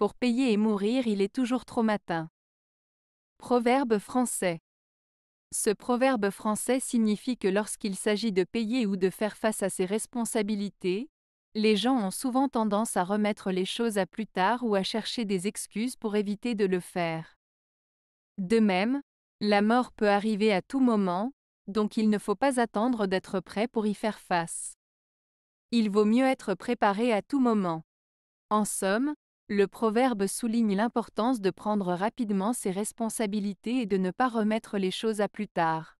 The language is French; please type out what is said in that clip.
Pour payer et mourir, il est toujours trop matin. Proverbe français. Ce proverbe français signifie que lorsqu'il s'agit de payer ou de faire face à ses responsabilités, les gens ont souvent tendance à remettre les choses à plus tard ou à chercher des excuses pour éviter de le faire. De même, la mort peut arriver à tout moment, donc il ne faut pas attendre d'être prêt pour y faire face. Il vaut mieux être préparé à tout moment. En somme, le proverbe souligne l'importance de prendre rapidement ses responsabilités et de ne pas remettre les choses à plus tard.